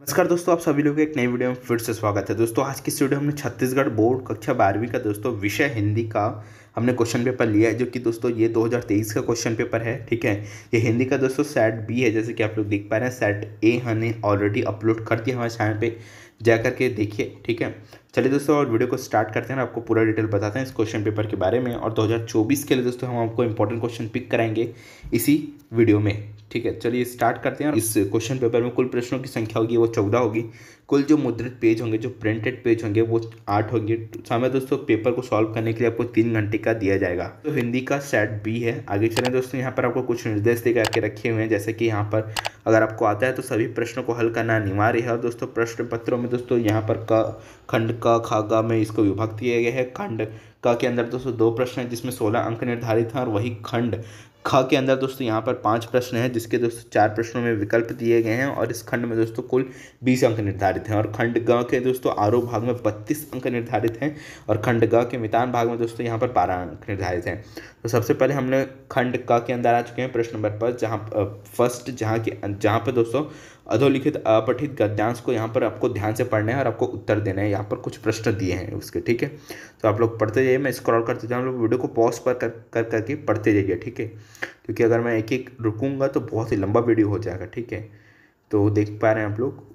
नमस्कार दोस्तों आप सभी लोग के एक नई वीडियो में फिर से स्वागत है दोस्तों आज की वीडियो हमने छत्तीसगढ़ बोर्ड कक्षा बारहवीं का दोस्तों विषय हिंदी का हमने क्वेश्चन पेपर लिया है जो कि दोस्तों ये 2023 का क्वेश्चन पेपर है ठीक है ये हिंदी का दोस्तों सेट बी है जैसे कि आप लोग देख पा रहे हैं सेट ए हमने ऑलरेडी अपलोड कर दिया हमारे चैनल पर जा करके देखिए ठीक है चलिए दोस्तों और वीडियो को स्टार्ट करते हैं आपको पूरा डिटेल बताते हैं इस क्वेश्चन पेपर के बारे में और दो के लिए दोस्तों हम आपको इंपॉर्टेंट क्वेश्चन पिक कराएंगे इसी वीडियो में ठीक है चलिए स्टार्ट करते हैं इस क्वेश्चन पेपर में कुल प्रश्नों की संख्या होगी वो चौदह होगी कुल जो मुद्रित पेज होंगे जो प्रिंटेड पेज होंगे वो आठ होंगे समय दोस्तों पेपर को सॉल्व करने के लिए आपको तीन घंटे का दिया जाएगा तो हिंदी का सेट बी है आगे चलें दोस्तों यहाँ पर आपको कुछ निर्देश दे करके रखे हुए हैं जैसे कि यहाँ पर अगर आपको आता है तो सभी प्रश्नों को हल करना अनिवार्य है और दोस्तों प्रश्न पत्रों में दोस्तों यहाँ पर क खंड क खागा में इसको विभक्त किया गया है खंड क के अंदर दोस्तों दो प्रश्न हैं जिसमें सोलह अंक निर्धारित हैं और वही खंड ख के अंदर दोस्तों यहाँ पर पांच प्रश्न हैं जिसके दोस्तों चार प्रश्नों में विकल्प दिए गए हैं और इस खंड में दोस्तों कुल बीस अंक निर्धारित हैं और खंड ग के दोस्तों आरोप भाग में बत्तीस अंक निर्धारित हैं और खंड ग के मितान भाग में दोस्तों यहाँ पर बारह अंक निर्धारित हैं तो सबसे पहले हमने खंड क के अंदर आ चुके हैं प्रश्न नंबर पर जहाँ फर्स्ट जहाँ के जहाँ पर दोस्तों अधोलिखित अपठित गद्यांश को यहाँ पर आपको ध्यान से पढ़ना है और आपको उत्तर देना है यहाँ पर कुछ प्रश्न दिए हैं उसके ठीक है तो आप लोग पढ़ते जाइए मैं स्क्रॉल करते जाऊँ लोग वीडियो को पॉज पर कर कर करके पढ़ते जाइए ठीक है क्योंकि अगर मैं एक एक रुकूँगा तो बहुत ही लंबा वीडियो हो जाएगा ठीक है तो देख पा रहे हैं आप लोग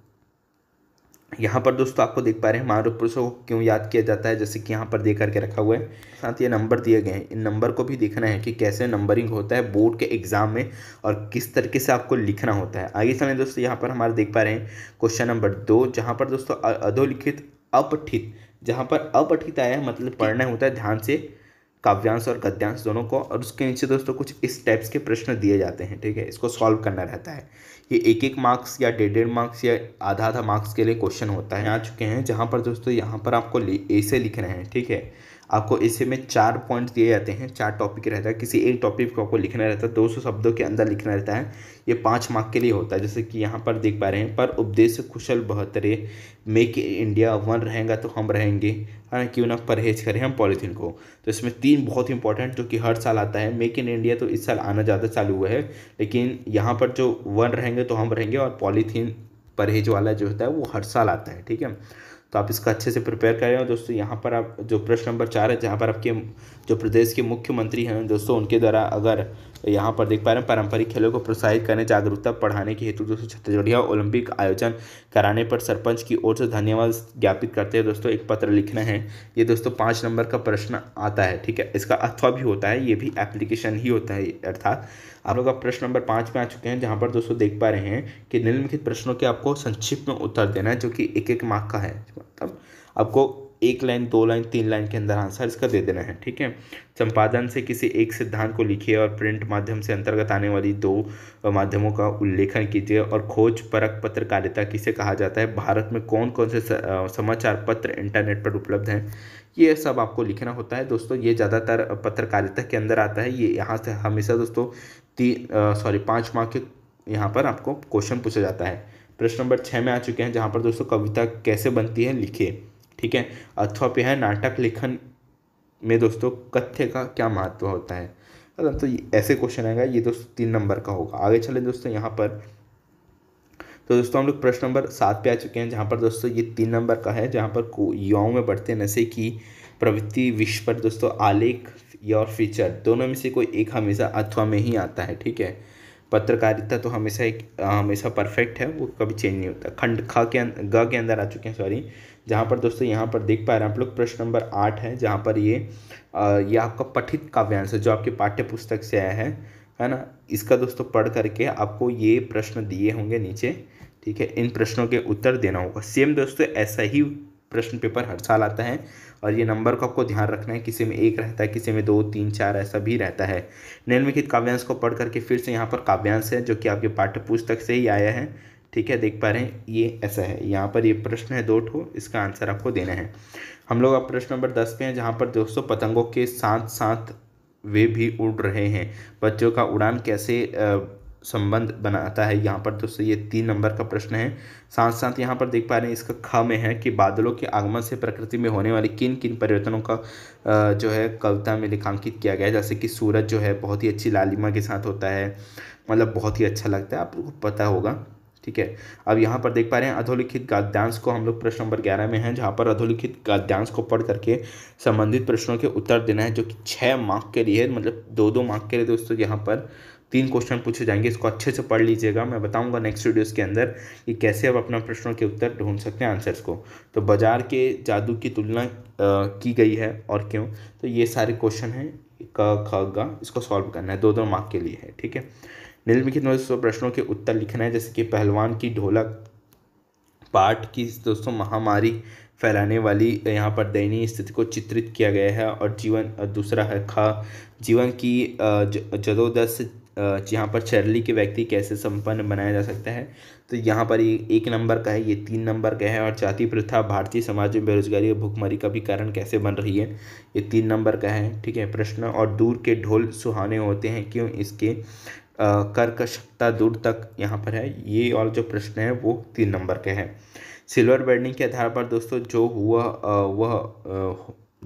यहाँ पर दोस्तों आपको देख पा रहे हैं मानव पुरुषों को क्यों याद किया जाता है जैसे कि यहाँ पर देख करके रखा हुआ है साथ ये नंबर दिए गए हैं इन नंबर को भी देखना है कि कैसे नंबरिंग होता है बोर्ड के एग्जाम में और किस तरीके से आपको लिखना होता है आगे समय दोस्तों यहाँ पर हमारे देख पा रहे हैं क्वेश्चन नंबर दो जहाँ पर दोस्तों अधोलिखित अपठित जहाँ पर अपठित आया है मतलब पढ़ना होता है ध्यान से काव्यांश और गद्यांश दोनों को और उसके नीचे दोस्तों कुछ इस टाइप्स के प्रश्न दिए जाते हैं ठीक है इसको सॉल्व करना रहता है ये एक एक मार्क्स या डेढ़ डेढ़ मार्क्स या आधा आधा मार्क्स के लिए क्वेश्चन होता है आ चुके हैं जहाँ पर दोस्तों यहाँ पर आपको ऐसे लिख रहे हैं ठीक है आपको इसे में चार पॉइंट दिए जाते हैं चार टॉपिक रहता है किसी एक टॉपिक को आपको लिखना रहता है दो सौ शब्दों के अंदर लिखना रहता है ये पाँच मार्क के लिए होता है जैसे कि यहाँ पर देख पा रहे हैं पर उपदेश कुशल बहतरे मेक इंडिया वन रहेगा तो हम रहेंगे है क्यों ना परहेज करें हम पॉलीथीन को तो इसमें तीन बहुत इंपॉर्टेंट जो कि हर साल आता है मेक इन इंडिया तो इस साल आना ज़्यादा चालू हुआ है लेकिन यहाँ पर जो वन रहेंगे तो हम रहेंगे और पॉलीथीन परहेज वाला जो होता है वो हर साल आता है ठीक है तो आप इसका अच्छे से प्रिपेयर करें और दोस्तों यहाँ पर आप जो प्रश्न नंबर चार है जहाँ पर आपके जो प्रदेश के मुख्यमंत्री हैं दोस्तों उनके द्वारा अगर यहाँ पर देख पा रहे हैं पारंपरिक खेलों को प्रोत्साहित करने जागरूकता बढ़ाने के हेतु दोस्तों छत्तीसगढ़िया ओलंपिक आयोजन कराने पर सरपंच की ओर से धन्यवाद ज्ञापित करते हैं दोस्तों एक पत्र लिखना है ये दोस्तों पाँच नंबर का प्रश्न आता है ठीक है इसका अथवा भी होता है ये भी एप्लीकेशन ही होता है अर्थात आप लोग का प्रश्न नंबर पाँच में आ चुके हैं जहाँ पर दोस्तों देख पा रहे हैं कि निम्नलिखित प्रश्नों के आपको संक्षिप्त में उत्तर देना है जो कि एक एक मार्क का है मतलब आपको एक लाइन दो लाइन तीन लाइन के अंदर आंसर इसका दे देना है ठीक है संपादन से किसी एक सिद्धांत को लिखिए और प्रिंट माध्यम से अंतर्गत आने वाली दो माध्यमों का उल्लेखन कीजिए और खोज परक पत्रकारिता किसे कहा जाता है भारत में कौन कौन से समाचार पत्र इंटरनेट पर उपलब्ध हैं ये सब आपको लिखना होता है दोस्तों ये ज़्यादातर पत्रकारिता के अंदर आता है ये यहाँ से हमेशा दोस्तों तीन सॉरी पाँच मार्क के यहाँ पर आपको क्वेश्चन पूछा जाता है प्रश्न नंबर छः में आ चुके हैं जहाँ पर दोस्तों कविता कैसे बनती है लिखिए ठीक है अथवा पे है नाटक लेखन में दोस्तों कथ्य का क्या महत्व होता है तो ऐसे क्वेश्चन आएगा ये दोस्तों तीन नंबर का होगा आगे चले दोस्तों यहाँ पर तो दोस्तों हम लोग प्रश्न नंबर सात पे आ चुके हैं जहाँ पर दोस्तों ये तीन नंबर का है जहाँ पर युवाओं में बढ़ते नशे की प्रवृत्ति विश्व पर दोस्तों आलेख या और फीचर दोनों में से कोई एक हमेशा अथवा में ही आता है ठीक है पत्रकारिता तो हमेशा एक हमेशा परफेक्ट है वो कभी चेंज नहीं होता खंड खा के अं, ग के अंदर आ चुके हैं सॉरी जहाँ पर दोस्तों यहाँ पर देख पा रहे हैं आप लोग प्रश्न नंबर आठ है जहाँ पर ये ये आपका पठित काव्यांश है जो आपके पाठ्य पुस्तक से आया है है ना इसका दोस्तों पढ़ करके आपको ये प्रश्न दिए होंगे नीचे ठीक है इन प्रश्नों के उत्तर देना होगा सेम दोस्तों ऐसा ही प्रश्न पेपर हर साल आता है और ये नंबर को आपको ध्यान रखना है किसी में एक रहता है किसी में दो तीन चार ऐसा भी रहता है निम्नलिखित काव्यांश को पढ़ करके फिर से यहाँ पर काव्यांश है जो कि आपके पाठ्य पुस्तक से ही आया है ठीक है देख पा रहे हैं ये ऐसा है यहाँ पर ये प्रश्न है दो ठो इसका आंसर आपको देना है हम लोग अब प्रश्न नंबर दस पे हैं जहाँ पर दोस्तों पतंगों के साथ साथ वे भी उड़ रहे हैं बच्चों का उड़ान कैसे आ, संबंध बनाता है यहाँ पर दोस्तों ये तीन नंबर का प्रश्न है साथ साथ यहाँ पर देख पा रहे हैं इसका ख में है कि बादलों के आगमन से प्रकृति में होने वाले किन किन परिवर्तनों का जो है कविता में लिखांकित किया गया है जैसे कि सूरज जो है बहुत ही अच्छी लालिमा के साथ होता है मतलब बहुत ही अच्छा लगता है आपको पता होगा ठीक है अब यहाँ पर देख पा रहे हैं अधोलिखित गाद्यांश को हम लोग प्रश्न नंबर ग्यारह में हैं जहाँ पर अधोलिखित गाद्यांश को पढ़ करके संबंधित प्रश्नों के उत्तर देना है जो कि छः मार्क के लिए मतलब दो दो मार्क के लिए दोस्तों यहाँ पर तीन क्वेश्चन पूछे जाएंगे इसको अच्छे से पढ़ लीजिएगा मैं बताऊंगा नेक्स्ट वीडियोस के अंदर कि कैसे आप अपना प्रश्नों के उत्तर ढूंढ सकते हैं आंसर्स को तो बाजार के जादू की तुलना की गई है और क्यों तो ये सारे क्वेश्चन हैं क ख इसको सॉल्व करना है दो दो मार्क के लिए है ठीक है निम्नलिखित में सौ प्रश्नों के उत्तर लिखना है जैसे कि पहलवान की ढोलक पाठ की दोस्तों महामारी फैलाने वाली यहाँ पर दयनीय स्थिति को चित्रित किया गया है और जीवन दूसरा है खा जीवन की जदोदस यहाँ पर चरली के व्यक्ति कैसे संपन्न बनाया जा सकता है तो यहाँ पर ये एक नंबर का है ये तीन नंबर का है और जाति प्रथा भारतीय समाज में बेरोजगारी और भुखमरी का भी कारण कैसे बन रही है ये तीन नंबर का है ठीक है प्रश्न और दूर के ढोल सुहाने होते हैं क्यों इसके कर्कशक्ता दूर तक यहाँ पर है ये और जो प्रश्न है वो तीन नंबर के हैं सिल्वर बर्निंग के आधार पर दोस्तों जो हुआ वह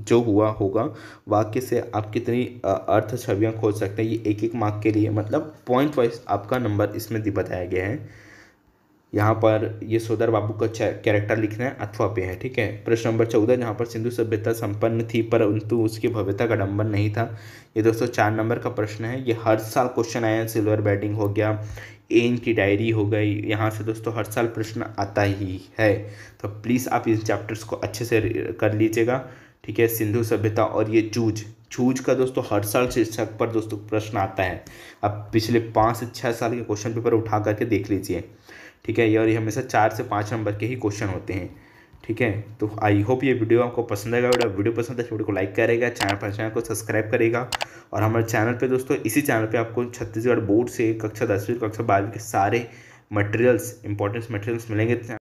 जो हुआ होगा वाक्य से आप कितनी अर्थ छवियाँ खोज सकते हैं ये एक एक मार्क के लिए मतलब पॉइंट वाइज आपका नंबर इसमें बताया गया है यहाँ पर ये सोदर बाबू का कैरेक्टर लिखना है अथवा पे है ठीक है प्रश्न नंबर चौदह जहाँ पर सिंधु सभ्यता संपन्न थी परंतु उसकी भव्यता का डंबर नहीं था ये दोस्तों चार नंबर का प्रश्न है ये हर साल क्वेश्चन आया सिल्वर बैडिंग हो गया एन की डायरी हो गई यहाँ से दोस्तों हर साल प्रश्न आता ही है तो प्लीज़ आप इन चैप्टर्स को अच्छे से कर लीजिएगा ठीक है सिंधु सभ्यता और ये जूझ छूज का दोस्तों हर साल शीर्षक पर दोस्तों प्रश्न आता है अब पिछले पाँच से छः साल के क्वेश्चन पेपर उठा करके देख लीजिए ठीक है और ये हमेशा चार से पाँच नंबर के ही क्वेश्चन होते हैं ठीक है तो आई होप ये वीडियो आपको पसंद आएगा वीडियो वीडियो पसंद है वीडियो तो को लाइक करेगा चैनल पर चैनल को सब्सक्राइब करेगा और हमारे चैनल पे दोस्तों इसी चैनल पे आपको छत्तीसगढ़ बोर्ड से कक्षा दसवीं कक्षा बारहवीं के सारे मटेरियल्स इंपॉर्टेंस मटेरियल्स मिलेंगे